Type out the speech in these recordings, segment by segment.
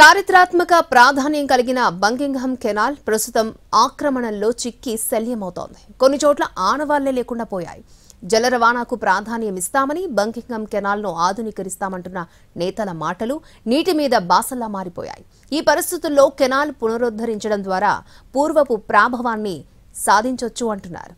చారిత్రాత్మక ప్రాధాన్యం కలిగిన బంకింగ్హమ్ కెనాల్ ప్రస్తుతం ఆక్రమణల్లో చిక్కి శల్యమవుతోంది కొన్ని చోట్ల ఆనవాళ్లే లేకుండా పోయాయి జల రవాణాకు ప్రాధాన్యం ఇస్తామని బంకింగ్హమ్ కెనాల్ను ఆధునీకరిస్తామంటున్న నేతల మాటలు నీటి మీద బాసల్లా మారిపోయాయి ఈ పరిస్థితుల్లో కెనాల్ పునరుద్ధరించడం ద్వారా పూర్వపు ప్రాభవాన్ని సాధించొచ్చు అంటున్నారు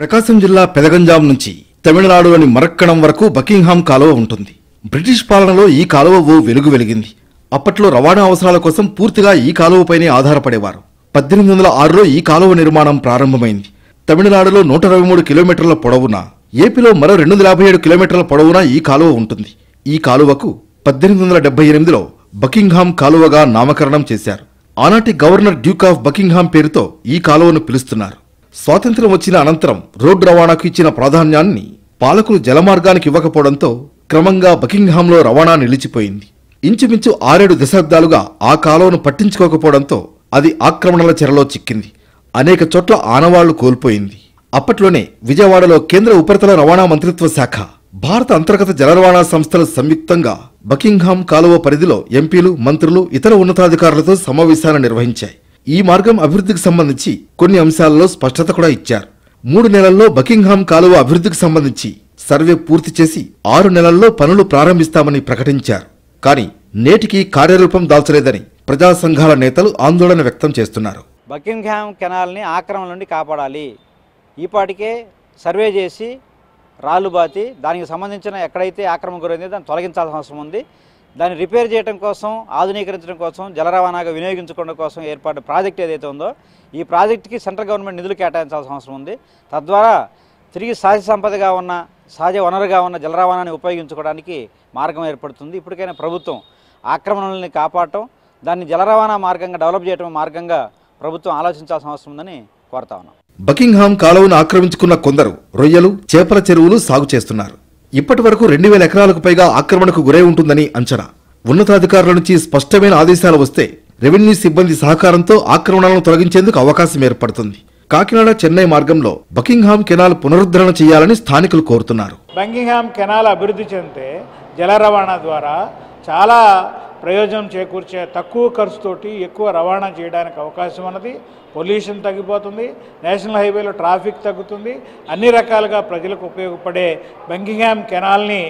ప్రకాశం జిల్లా పెదగంజాం నుంచి తమిళనాడులోని మరక్కణం వరకు బకింగ్హామ్ కాలువ ఉంటుంది బ్రిటిష్ పాలనలో ఈ కాలువ ఓ వెలుగు వెలిగింది అప్పట్లో రవాణా అవసరాల కోసం పూర్తిగా ఈ కాలువపైనే ఆధారపడేవారు పద్దెనిమిది వందల ఆరులో ఈ కాలువ నిర్మాణం ప్రారంభమైంది తమిళనాడులో నూట ఇరవై మూడు కిలోమీటర్ల పొడవున ఏపీలో మరో రెండు వందల యాభై ఏడు కిలోమీటర్ల పొడవున ఈ కాలువ ఉంటుంది ఈ కాలువకు పద్దెనిమిది వందల డెబ్బై ఎనిమిదిలో బకింగ్హామ్ కాలువగా నామకరణం చేశారు ఆనాటి గవర్నర్ డ్యూక్ ఆఫ్ బకింగ్హామ్ పేరుతో ఈ కాలువను పిలుస్తున్నారు స్వాతంత్ర్యం వచ్చిన అనంతరం రోడ్డు రవాణాకు ఇచ్చిన ప్రాధాన్యాన్ని పాలకులు జలమార్గానికి ఇవ్వకపోవడంతో క్రమంగా బకింగ్హామ్లో రవాణా నిలిచిపోయింది ఇంచుమించు ఆరేడు దశాబ్దాలుగా ఆ కాలువను పట్టించుకోకపోవడంతో అది ఆక్రమణల చెరలో చిక్కింది అనేక చోట్ల ఆనవాళ్లు కోల్పోయింది అప్పట్లోనే విజయవాడలో కేంద్ర ఉపరితల రవాణా మంత్రిత్వ శాఖ భారత అంతర్గత జల రవాణా సంస్థల సంయుక్తంగా బకింగ్హామ్ కాలువ పరిధిలో ఎంపీలు మంత్రులు ఇతర ఉన్నతాధికారులతో సమావేశాలు నిర్వహించాయి ఈ మార్గం అభివృద్ధికి సంబంధించి కొన్ని అంశాలలో స్పష్టత కూడా ఇచ్చారు మూడు నెలల్లో బకింగ్హామ్ కాలువ అభివృద్ధికి సంబంధించి సర్వే పూర్తి చేసి ఆరు నెలల్లో పనులు ప్రారంభిస్తామని ప్రకటించారు కానీ నేటికి కార్యరూపం దాల్చలేదని ప్రజా సంఘాల నేతలు ఆందోళన వ్యక్తం చేస్తున్నారు బకింగ్హామ్ కెనాల్ని ఆక్రమణ నుండి కాపాడాలి ఈపాటికే సర్వే చేసి రాళ్ళు బాతి దానికి సంబంధించిన ఎక్కడైతే ఆక్రమణ గురైంది దాన్ని తొలగించాల్సిన అవసరం ఉంది దాన్ని రిపేర్ చేయడం కోసం ఆధునీకరించడం కోసం జల రవాణాగా వినియోగించుకోవడం కోసం ఏర్పాటు ప్రాజెక్ట్ ఏదైతే ఉందో ఈ ప్రాజెక్టుకి సెంట్రల్ గవర్నమెంట్ నిధులు కేటాయించాల్సిన అవసరం ఉంది తద్వారా తిరిగి సహజ సంపదగా ఉన్న సహజ వనరుగా ఉన్న జల రవాణాన్ని ఉపయోగించుకోవడానికి మార్గం ఏర్పడుతుంది ఇప్పటికైనా ప్రభుత్వం ఆక్రమణల్ని కాపాడటం దాన్ని జల రవాణా మార్గంగా డెవలప్ చేయడం మార్గంగా ప్రభుత్వం ఆలోచించాల్సిన అవసరం ఉందని కోరుతా ఉన్నాం బకింగ్హామ్ కాలువను ఆక్రమించుకున్న కొందరు రొయ్యలు చేపల చెరువులు సాగు చేస్తున్నారు ఇప్పటి వరకు రెండు వేల ఎకరాలకు పైగా ఆక్రమణకు గురై ఉంటుందని అంచనా ఉన్నతాధికారుల నుంచి స్పష్టమైన ఆదేశాలు వస్తే రెవెన్యూ సిబ్బంది సహకారంతో ఆక్రమణలను తొలగించేందుకు అవకాశం ఏర్పడుతుంది కాకినాడ చెన్నై మార్గంలో బకింగ్హామ్ కెనాల్ పునరుద్ధరణ చేయాలని స్థానికులు కోరుతున్నారు బకింగ్హామ్ కెనాల్ అభివృద్ధి చెందితే జల రవాణా ద్వారా చాలా ప్రయోజనం చేకూర్చే తక్కువ ఖర్చుతోటి ఎక్కువ రవాణా చేయడానికి అవకాశం ఉన్నది పొల్యూషన్ తగ్గిపోతుంది నేషనల్ హైవేలో ట్రాఫిక్ తగ్గుతుంది అన్ని రకాలుగా ప్రజలకు ఉపయోగపడే బంకింగ్హామ్ కెనాల్ని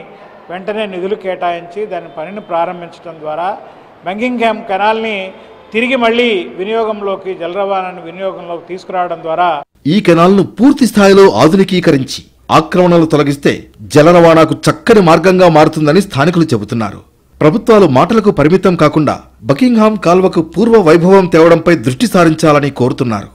వెంటనే నిధులు కేటాయించి దాని పనిని ప్రారంభించడం ద్వారా బంకింగ్హామ్ కెనాల్ని తిరిగి మళ్ళీ వినియోగంలోకి జల రవాణాను వినియోగంలోకి తీసుకురావడం ద్వారా ఈ కెనాల్ను పూర్తి స్థాయిలో ఆధునికీకరించి ఆక్రమణలు తొలగిస్తే జల రవాణాకు చక్కని మార్గంగా మారుతుందని స్థానికులు చెబుతున్నారు ప్రభుత్వాలు మాటలకు పరిమితం కాకుండా బకింగ్హామ్ కాల్వకు పూర్వ వైభవం తేవడంపై దృష్టి సారించాలని కోరుతున్నారు